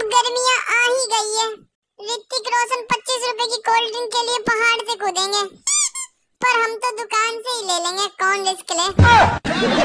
अब गर्मियाँ आ ही गई है ऋतिक रोशन पच्चीस रुपए की कोल्ड ड्रिंक के लिए पहाड़ से कूदेंगे पर हम तो दुकान से ही ले लेंगे कौन रिस्क ले